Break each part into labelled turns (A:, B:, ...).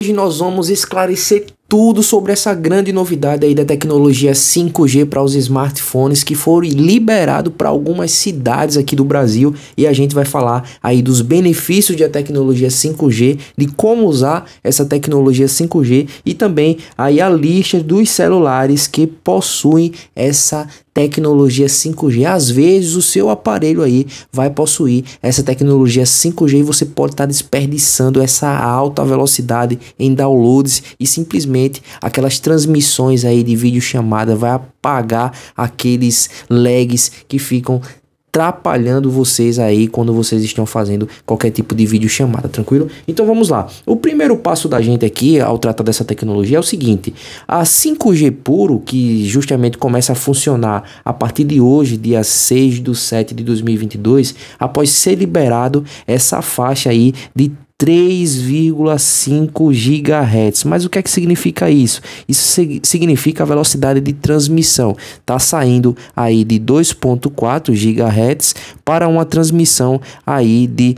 A: Hoje nós vamos esclarecer tudo sobre essa grande novidade aí da tecnologia 5G para os smartphones que foram liberado para algumas cidades aqui do Brasil e a gente vai falar aí dos benefícios da tecnologia 5G, de como usar essa tecnologia 5G e também aí a lista dos celulares que possuem essa tecnologia 5G. Às vezes o seu aparelho aí vai possuir essa tecnologia 5G e você pode estar tá desperdiçando essa alta velocidade em downloads e simplesmente provavelmente aquelas transmissões aí de vídeo chamada vai apagar aqueles lags que ficam atrapalhando vocês aí quando vocês estão fazendo qualquer tipo de vídeo chamada, tranquilo? Então vamos lá. O primeiro passo da gente aqui ao tratar dessa tecnologia é o seguinte: a 5G puro, que justamente começa a funcionar a partir de hoje, dia 6 de 7 de 2022, após ser liberado essa faixa aí de 3,5 GHz. Mas o que é que significa isso? Isso significa a velocidade de transmissão. Tá saindo aí de 2.4 GHz para uma transmissão aí de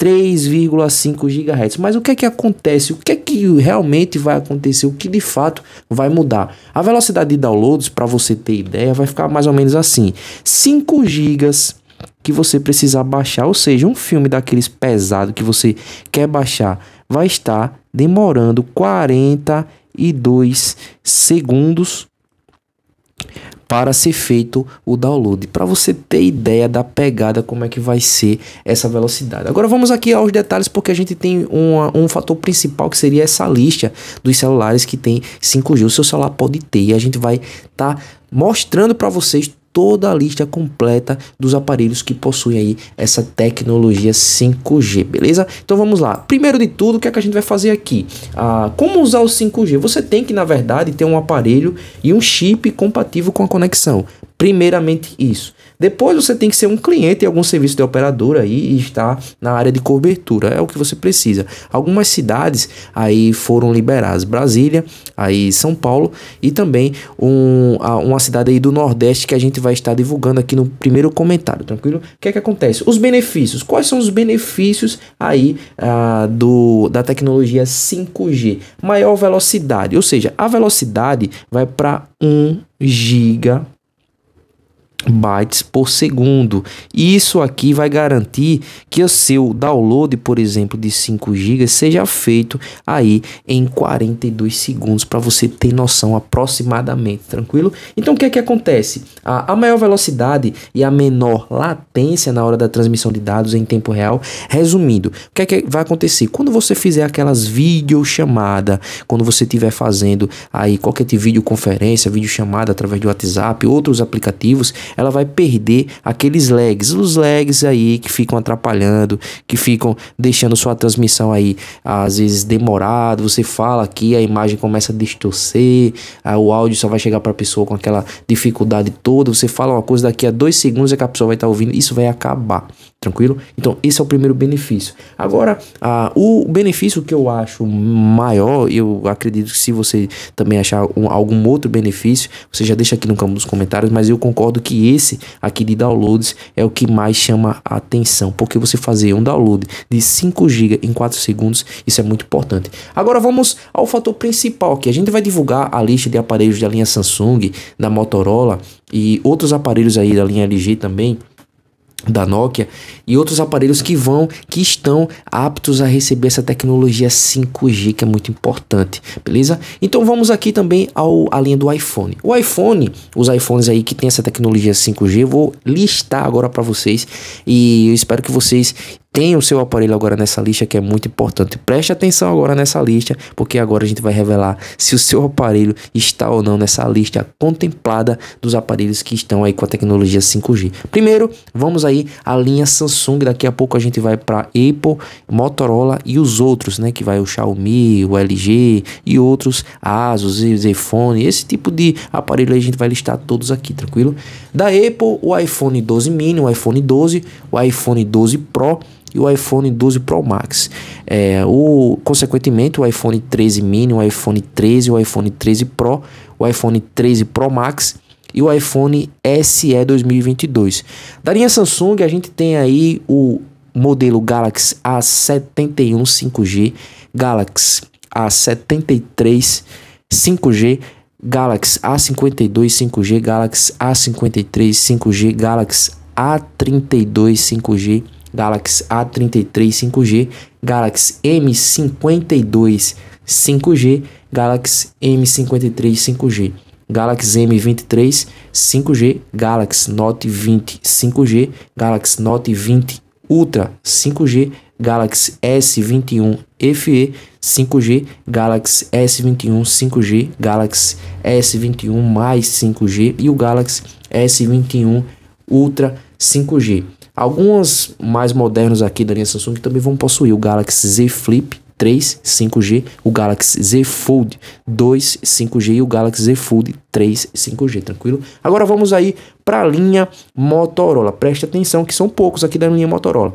A: 3,5 GHz. Mas o que é que acontece? O que é que realmente vai acontecer? O que de fato vai mudar? A velocidade de downloads, para você ter ideia, vai ficar mais ou menos assim: 5 GB que você precisar baixar, ou seja, um filme daqueles pesado que você quer baixar, vai estar demorando 42 segundos para ser feito o download, para você ter ideia da pegada como é que vai ser essa velocidade. Agora vamos aqui aos detalhes porque a gente tem uma, um fator principal que seria essa lista dos celulares que tem 5G. O seu celular pode ter e a gente vai estar tá mostrando para vocês toda a lista completa dos aparelhos que possuem aí essa tecnologia 5G, beleza? Então vamos lá. Primeiro de tudo, o que é que a gente vai fazer aqui? Ah, como usar o 5G? Você tem que, na verdade, ter um aparelho e um chip compatível com a conexão. Primeiramente isso. Depois você tem que ser um cliente em algum serviço de operadora aí e estar na área de cobertura. É o que você precisa. Algumas cidades aí foram liberadas. Brasília, aí São Paulo e também um, uma cidade aí do Nordeste que a gente vai estar divulgando aqui no primeiro comentário, tranquilo? O que é que acontece? Os benefícios. Quais são os benefícios aí ah, do, da tecnologia 5G? Maior velocidade, ou seja, a velocidade vai para 1 giga bytes por segundo. E isso aqui vai garantir que o seu download, por exemplo, de 5 GB seja feito aí em 42 segundos para você ter noção aproximadamente, tranquilo? Então o que é que acontece? A, a maior velocidade e a menor latência na hora da transmissão de dados em tempo real. Resumindo, o que é que vai acontecer? Quando você fizer aquelas videochamada, quando você estiver fazendo aí qualquer tipo de videoconferência, videochamada através do WhatsApp, outros aplicativos, ela vai perder aqueles lags, os lags aí que ficam atrapalhando, que ficam deixando sua transmissão aí às vezes demorado, você fala aqui, a imagem começa a distorcer, o áudio só vai chegar para a pessoa com aquela dificuldade toda, você fala uma coisa daqui a dois segundos é que a pessoa vai estar tá ouvindo, isso vai acabar. Tranquilo? Então, esse é o primeiro benefício. Agora, a o benefício que eu acho maior, eu acredito que se você também achar um, algum outro benefício, você já deixa aqui no campo dos comentários, mas eu concordo que esse aqui de downloads é o que mais chama a atenção, porque você fazer um download de 5 GB em 4 segundos, isso é muito importante. Agora vamos ao fator principal que a gente vai divulgar a lista de aparelhos da linha Samsung, da Motorola e outros aparelhos aí da linha LG também da Nokia e outros aparelhos que vão, que estão aptos a receber essa tecnologia 5G que é muito importante, beleza? Então vamos aqui também ao a linha do iPhone. O iPhone, os iPhones aí que tem essa tecnologia 5G, vou listar agora para vocês e eu espero que vocês tem o seu aparelho agora nessa lista que é muito importante. Preste atenção agora nessa lista, porque agora a gente vai revelar se o seu aparelho está ou não nessa lista contemplada dos aparelhos que estão aí com a tecnologia 5G. Primeiro, vamos aí a linha Samsung, daqui a pouco a gente vai para Apple, Motorola e os outros, né, que vai o Xiaomi, o LG e outros, Asus, iPhone esse tipo de aparelho a gente vai listar todos aqui, tranquilo? Da Apple, o iPhone 12 mini, o iPhone 12, o iPhone 12 Pro e o iPhone 12 Pro Max. É, o, consequentemente, o iPhone 13 Mini, o iPhone 13, o iPhone 13 Pro, o iPhone 13 Pro Max e o iPhone SE 2022. Da linha Samsung, a gente tem aí o modelo Galaxy A71 5G, Galaxy A73 5G, Galaxy A52 5G, Galaxy A53 5G, Galaxy A32 5G Galaxy A33 5G, Galaxy M52 5G, Galaxy M53 5G, Galaxy M23 5G, Galaxy Note 20 5G, Galaxy Note 20 Ultra 5G, Galaxy S21 FE 5G, Galaxy S21 5G, Galaxy S21 mais 5G e o Galaxy S21 Ultra 5G. Alguns mais modernos aqui da linha Samsung também vão possuir o Galaxy Z Flip 3 5G, o Galaxy Z Fold 2 5G e o Galaxy Z Fold 3 5G, tranquilo? Agora vamos aí para a linha Motorola. Preste atenção que são poucos aqui da linha Motorola.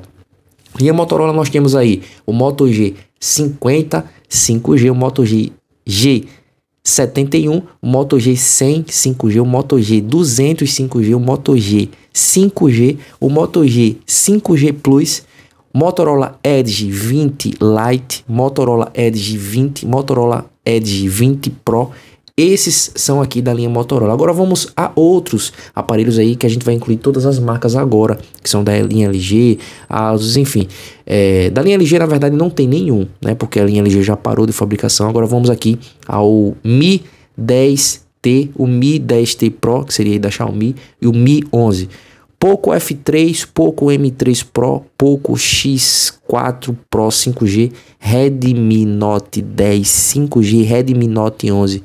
A: Linha Motorola nós temos aí o Moto G 50 5G, o Moto G G 71, o Moto G 100 5G, o Moto G 200 5G, o Moto G 5G, o Moto G 5G Plus, Motorola Edge 20 Lite, Motorola Edge 20, Motorola Edge 20 Pro. Esses são aqui da linha Motorola. Agora vamos a outros aparelhos aí que a gente vai incluir todas as marcas agora, que são da linha LG, Asus, enfim. É, da linha LG, na verdade, não tem nenhum, né? Porque a linha LG já parou de fabricação. Agora vamos aqui ao Mi 10 T, o Mi 10T Pro, que seria da Xiaomi, e o Mi 11. Poco F3, Poco M3 Pro, Poco X4 Pro 5G, Redmi Note 10 5G, Redmi Note 11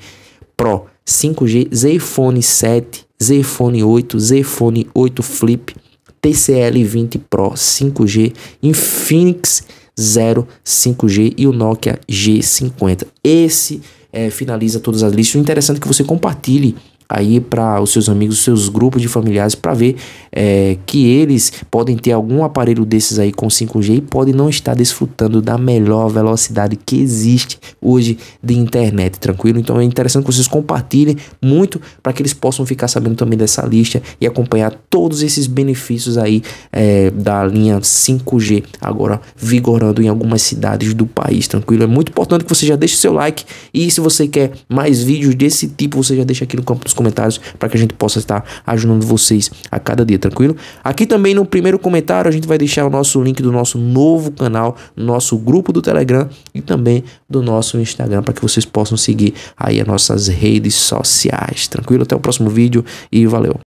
A: Pro 5G, Zephone 7, Zephone 8, Zephone 8 Flip, TCL 20 Pro 5G, Infinix 0 5G e o Nokia G50. Esse é é, finaliza todas as listas. O interessante é que você compartilhe aí para os seus amigos, os seus grupos de familiares, para ver é, que eles podem ter algum aparelho desses aí com 5G e podem não estar desfrutando da melhor velocidade que existe hoje de internet, tranquilo? Então é interessante que vocês compartilhem muito para que eles possam ficar sabendo também dessa lista e acompanhar todos esses benefícios aí é, da linha 5G agora vigorando em algumas cidades do país, tranquilo? É muito importante que você já deixe seu like e se você quer mais vídeos desse tipo, você já deixa aqui no campo dos comentários para que a gente possa estar ajudando vocês a cada dia, tranquilo? Aqui também no primeiro comentário a gente vai deixar o nosso link do nosso novo canal, nosso grupo do Telegram e também do nosso Instagram para que vocês possam seguir aí as nossas redes sociais, tranquilo? Até o próximo vídeo e valeu!